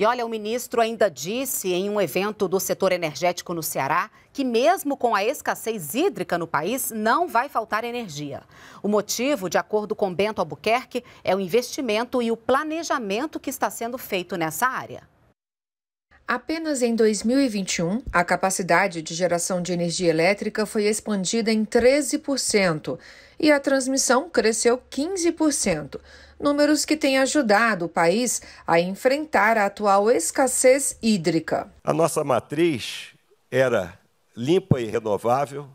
E olha, o ministro ainda disse em um evento do setor energético no Ceará que, mesmo com a escassez hídrica no país, não vai faltar energia. O motivo, de acordo com Bento Albuquerque, é o investimento e o planejamento que está sendo feito nessa área. Apenas em 2021, a capacidade de geração de energia elétrica foi expandida em 13% e a transmissão cresceu 15% números que têm ajudado o país a enfrentar a atual escassez hídrica. A nossa matriz era limpa e renovável,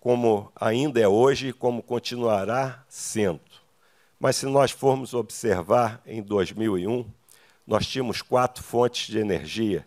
como ainda é hoje e como continuará sendo. Mas se nós formos observar em 2001, nós tínhamos quatro fontes de energia.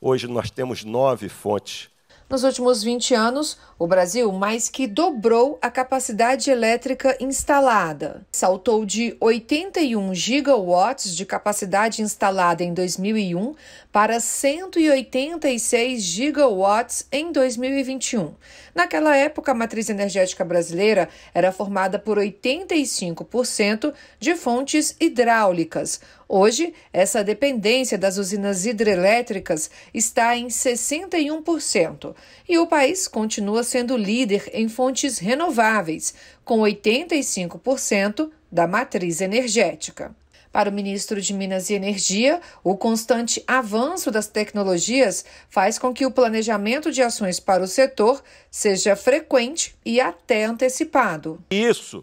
Hoje nós temos nove fontes nos últimos 20 anos, o Brasil mais que dobrou a capacidade elétrica instalada. Saltou de 81 gigawatts de capacidade instalada em 2001 para 186 gigawatts em 2021. Naquela época, a matriz energética brasileira era formada por 85% de fontes hidráulicas Hoje, essa dependência das usinas hidrelétricas está em 61% e o país continua sendo líder em fontes renováveis, com 85% da matriz energética. Para o ministro de Minas e Energia, o constante avanço das tecnologias faz com que o planejamento de ações para o setor seja frequente e até antecipado. Isso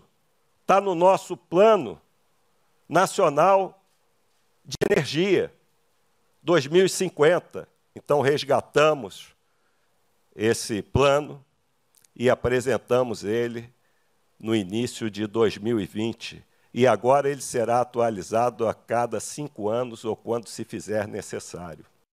está no nosso plano nacional de energia. 2050. Então, resgatamos esse plano e apresentamos ele no início de 2020. E agora ele será atualizado a cada cinco anos ou quando se fizer necessário.